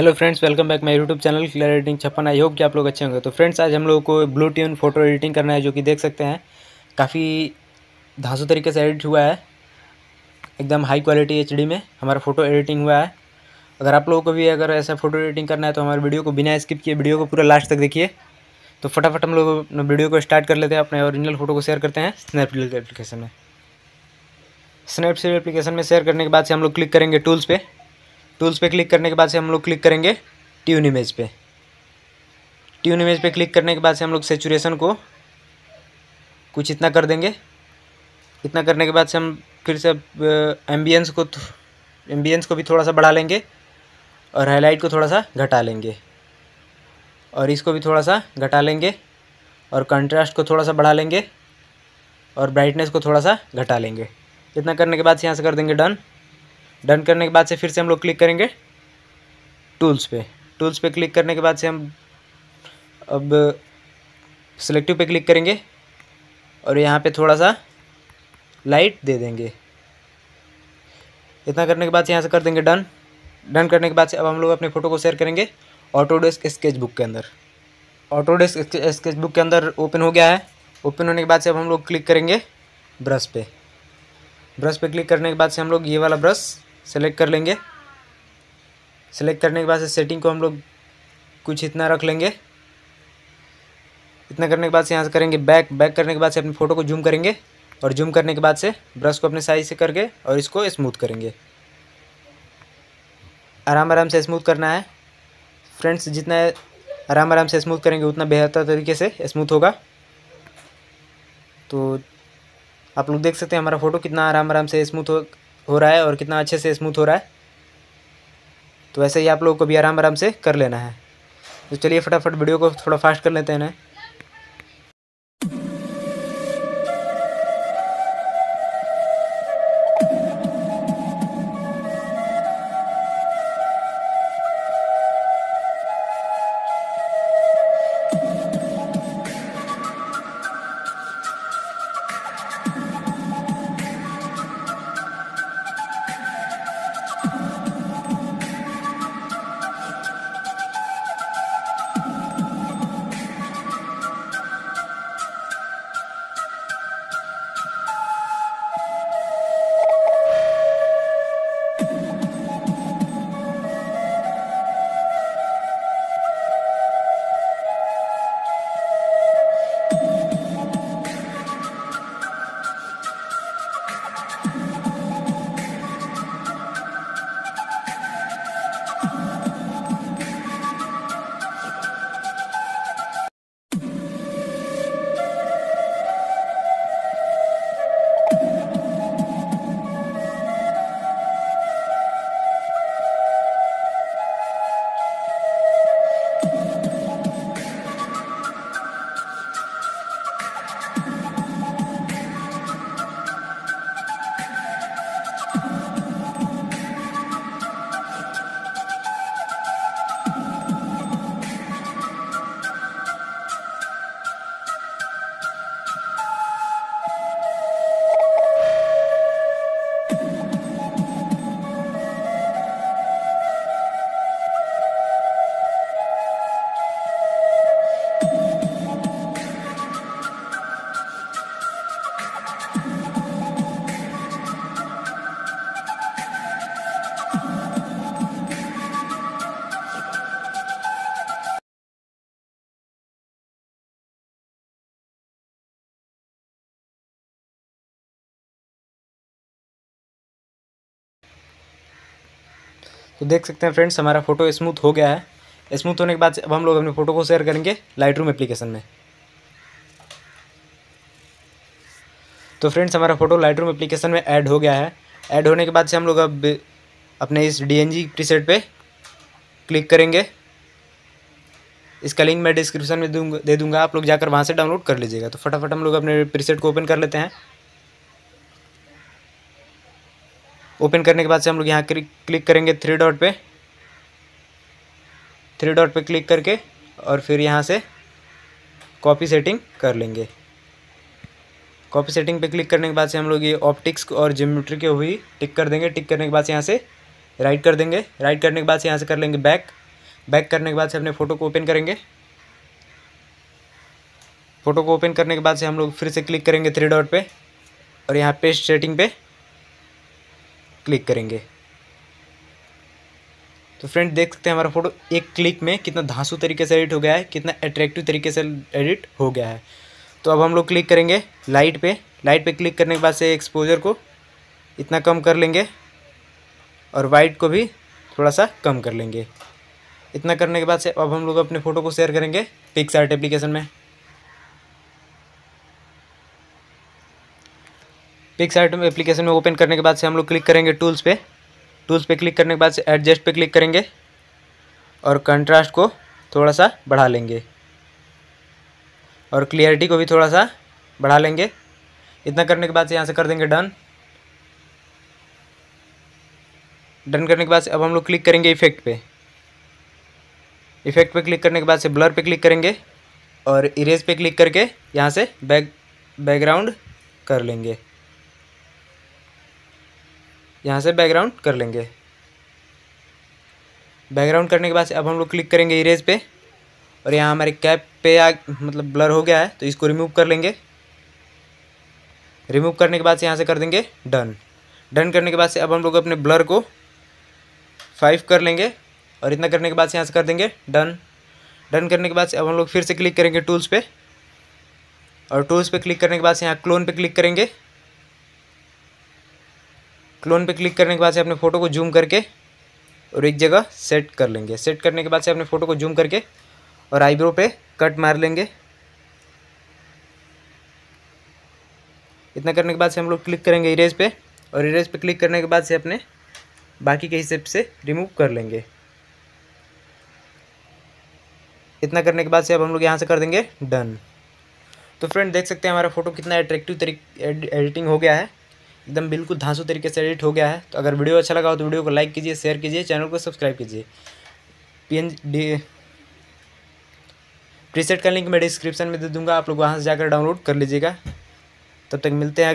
hello friends welcome back my YouTube channel clear editing छप्पन I hope कि आप लोग अच्छे होंगे तो फ्रेंड्स आज हम लोगों को ब्लू ट्यून फोटो एडिटिंग करना है जो कि देख सकते हैं काफ़ी धांसू तरीके से एडिट हुआ है एकदम हाई क्वालिटी एच में हमारा फोटो एडिटिंग हुआ है अगर आप लोगों को भी अगर ऐसा फोटो एडिटिंग करना है तो हमारे वीडियो को बिना स्किप किए वीडियो को पूरा लास्ट तक देखिए तो फटाफट हम लोग वीडियो को स्टार्ट कर लेते हैं अपने ओरिजिनल फोटो को शेयर करते हैं स्नैपडील एप्लीकेशन में स्नैपडील एप्लीकेशन में शेयर करने के बाद से हम लोग क्लिक करेंगे टूल्स पर टूल्स पे क्लिक करने के बाद से हम लोग क्लिक करेंगे ट्यून इमेज पे ट्यून इमेज पे क्लिक करने के बाद से हम लोग सेचुरेशन को कुछ इतना कर देंगे इतना करने के बाद से हम फिर से एम्बियंस को एम्बियंस को भी थोड़ा सा बढ़ा लेंगे और हाईलाइट को थोड़ा सा घटा लेंगे और इसको भी थोड़ा सा घटा लेंगे और कंट्रास्ट को थोड़ा सा बढ़ा लेंगे और ब्राइटनेस को थोड़ा सा घटा लेंगे इतना करने के बाद से यहाँ से कर देंगे डन डन करने के बाद से फिर से हम लोग क्लिक करेंगे टूल्स पे टूल्स पे क्लिक करने के बाद से हम अब सेलेक्टिव पे क्लिक करेंगे और यहाँ पे थोड़ा सा लाइट दे देंगे इतना करने के बाद से यहाँ से कर देंगे डन डन करने के बाद से अब हम लोग अपने फ़ोटो को शेयर करेंगे ऑटोडेस्क स्केच बुक के अंदर ऑटोडेस्क स्केच बुक के अंदर ओपन हो गया है ओपन होने के बाद से अब हम लोग क्लिक करेंगे ब्रश पे ब्रश पे क्लिक करने के बाद से हम लोग ये वाला ब्रश सेलेक्ट कर लेंगे सेलेक्ट करने के बाद से सेटिंग को हम लोग कुछ इतना रख लेंगे इतना करने के बाद से यहाँ से करेंगे बैक बैक करने के बाद से अपनी फ़ोटो को जूम करेंगे और जूम करने के बाद से ब्रश को अपने साइज से करके और इसको स्मूथ करेंगे आराम आराम से स्मूथ करना है फ्रेंड्स जितना आराम आराम से स्मूथ करेंगे उतना बेहतर तरीके से स्मूथ होगा तो आप लोग देख सकते हैं हमारा फ़ोटो कितना आराम आराम से स्मूथ हो हो रहा है और कितना अच्छे से स्मूथ हो रहा है तो ऐसे ही आप लोगों को भी आराम आराम से कर लेना है तो चलिए फटाफट वीडियो को थोड़ा फास्ट कर लेते हैं तो देख सकते हैं फ्रेंड्स हमारा फ़ोटो स्मूथ हो गया है स्मूथ होने के बाद अब हम लोग अपने फ़ोटो को शेयर करेंगे लाइट रूम एप्लीकेशन में तो फ्रेंड्स हमारा फ़ोटो लाइट रूम एप्लीकेशन में ऐड हो गया है ऐड होने के बाद से हम लोग अब अपने इस डी एन जी प्रीसेट पर क्लिक करेंगे इसका लिंक मैं डिस्क्रिप्शन में दे दूंगा आप लोग जाकर वहाँ से डाउनलोड कर लीजिएगा तो फटाफट हम लोग अपने प्रीसेट को ओपन कर लेते हैं ओपन करने के बाद से हम लोग यहाँ क्लिक करेंगे थ्री डॉट पे थ्री डॉट पे क्लिक करके और फिर यहाँ से कॉपी सेटिंग कर लेंगे कॉपी सेटिंग पे क्लिक करने के बाद से हम लोग ये ऑप्टिक्स और जियोमेट्री के हुई टिक कर देंगे टिक करने के बाद से यहाँ से राइट कर देंगे राइट करने के बाद से यहाँ से कर लेंगे बैक बैक करने के बाद से अपने फ़ोटो को ओपन करेंगे फ़ोटो को ओपन करने के बाद से हम लोग फिर से क्लिक करेंगे थ्री डॉट पे और यहाँ पेस्ट सेटिंग पे क्लिक करेंगे तो फ्रेंड देख सकते हैं हमारा फोटो एक क्लिक में कितना धांसू तरीके से एडिट हो गया है कितना अट्रैक्टिव तरीके से एडिट हो गया है तो अब हम लोग क्लिक करेंगे लाइट पे लाइट पे क्लिक करने के बाद से एक्सपोजर को इतना कम कर लेंगे और वाइट को भी थोड़ा सा कम कर लेंगे इतना करने के बाद से अब हम लोग अपने फ़ोटो को शेयर करेंगे पिक्सार्ट एप्लीकेशन में पिक्स आइटम एप्लीकेशन में ओपन करने के बाद से हम लोग क्लिक करेंगे टूल्स पे टूल्स पे क्लिक करने के बाद से एडजस्ट पे क्लिक करेंगे और कंट्रास्ट को थोड़ा सा बढ़ा लेंगे और क्लियरिटी को भी थोड़ा सा बढ़ा लेंगे इतना करने के बाद से यहाँ से कर देंगे डन डन करने के बाद से अब हम लोग क्लिक करेंगे इफेक्ट पे इफेक्ट पे क्लिक करने के बाद से ब्लर पे क्लिक करेंगे और इरेज पे क्लिक करके यहाँ से बैक बैकग्राउंड कर लेंगे यहाँ से बैकग्राउंड कर लेंगे बैकग्राउंड करने के बाद अब हम लोग क्लिक करेंगे इरेज पे और यहाँ हमारे कैप पे आ मतलब ब्लर हो गया है तो इसको रिमूव कर लेंगे रिमूव करने के बाद से यहाँ से कर देंगे डन डन करने के बाद से अब हम लोग अपने ब्लर को फाइव कर लेंगे और इतना करने के बाद से यहाँ से कर देंगे डन डन करने के बाद से अब हम लोग फिर से क्लिक करेंगे टूल्स पे और टूल्स पे क्लिक करने के बाद से यहाँ क्लोन पे क्लिक करेंगे क्लोन पे क्लिक करने के बाद से अपने फ़ोटो को जूम करके और एक जगह सेट कर लेंगे सेट करने के बाद से अपने फ़ोटो को जूम करके और आईब्रो पे कट मार लेंगे इतना करने के बाद से हम लोग क्लिक करेंगे इरेज पे और इरेज पे क्लिक करने के बाद से अपने बाकी के हिस्से से रिमूव कर लेंगे इतना करने के बाद से अब हम लोग यहाँ से कर देंगे डन तो फ्रेंड देख सकते हैं हमारा फ़ोटो कितना अट्रैक्टिव तरीके एडिटिंग हो गया है एकदम बिल्कुल धांसू तरीके से एडिट हो गया है तो अगर वीडियो अच्छा लगा हो तो वीडियो को लाइक कीजिए शेयर कीजिए चैनल को सब्सक्राइब कीजिए पी एन डी प्रीसेट का लिंक मैं डिस्क्रिप्शन में दे दूंगा आप लोग वहाँ से जाकर डाउनलोड कर लीजिएगा तब तक मिलते हैं